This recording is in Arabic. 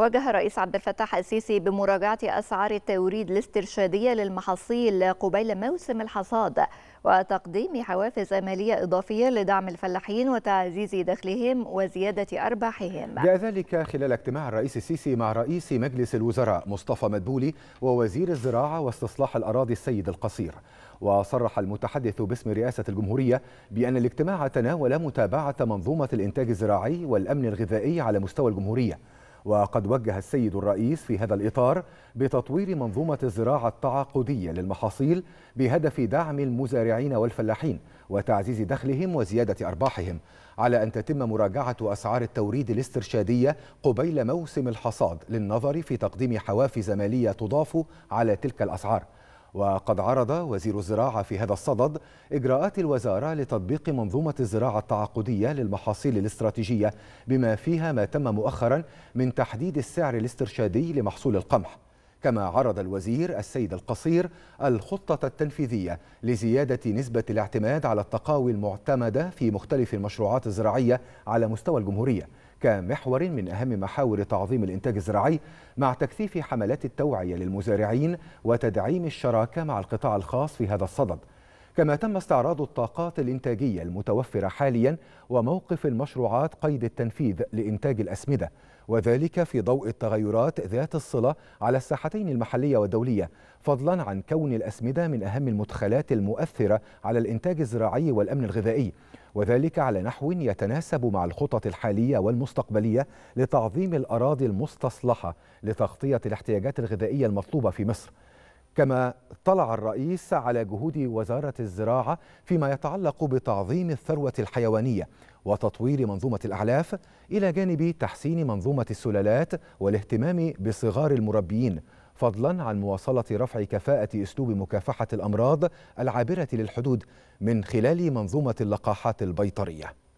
واجه الرئيس عبد الفتاح السيسي بمراجعة أسعار التوريد الاسترشادية للمحاصيل قبيل موسم الحصاد وتقديم حوافز مالية إضافية لدعم الفلاحين وتعزيز دخلهم وزيادة أرباحهم جاء ذلك خلال اجتماع الرئيس السيسي مع رئيس مجلس الوزراء مصطفى مدبولي ووزير الزراعة واستصلاح الأراضي السيد القصير وصرح المتحدث باسم رئاسة الجمهورية بأن الاجتماع تناول متابعة منظومة الإنتاج الزراعي والأمن الغذائي على مستوى الجمهورية وقد وجه السيد الرئيس في هذا الإطار بتطوير منظومة الزراعة التعاقدية للمحاصيل بهدف دعم المزارعين والفلاحين وتعزيز دخلهم وزيادة أرباحهم على أن تتم مراجعة أسعار التوريد الاسترشادية قبيل موسم الحصاد للنظر في تقديم حوافز مالية تضاف على تلك الأسعار وقد عرض وزير الزراعة في هذا الصدد إجراءات الوزارة لتطبيق منظومة الزراعة التعاقدية للمحاصيل الاستراتيجية بما فيها ما تم مؤخرا من تحديد السعر الاسترشادي لمحصول القمح كما عرض الوزير السيد القصير الخطة التنفيذية لزيادة نسبة الاعتماد على التقاوي المعتمدة في مختلف المشروعات الزراعية على مستوى الجمهورية كمحور من أهم محاور تعظيم الإنتاج الزراعي مع تكثيف حملات التوعية للمزارعين وتدعيم الشراكة مع القطاع الخاص في هذا الصدد كما تم استعراض الطاقات الإنتاجية المتوفرة حاليا وموقف المشروعات قيد التنفيذ لإنتاج الأسمدة وذلك في ضوء التغيرات ذات الصلة على الساحتين المحلية والدولية فضلا عن كون الأسمدة من أهم المدخلات المؤثرة على الإنتاج الزراعي والأمن الغذائي وذلك على نحو يتناسب مع الخطط الحالية والمستقبلية لتعظيم الأراضي المستصلحة لتغطية الاحتياجات الغذائية المطلوبة في مصر كما اطلع الرئيس على جهود وزارة الزراعة فيما يتعلق بتعظيم الثروة الحيوانية وتطوير منظومة الأعلاف إلى جانب تحسين منظومة السلالات والاهتمام بصغار المربيين فضلا عن مواصلة رفع كفاءة أسلوب مكافحة الأمراض العابرة للحدود من خلال منظومة اللقاحات البيطرية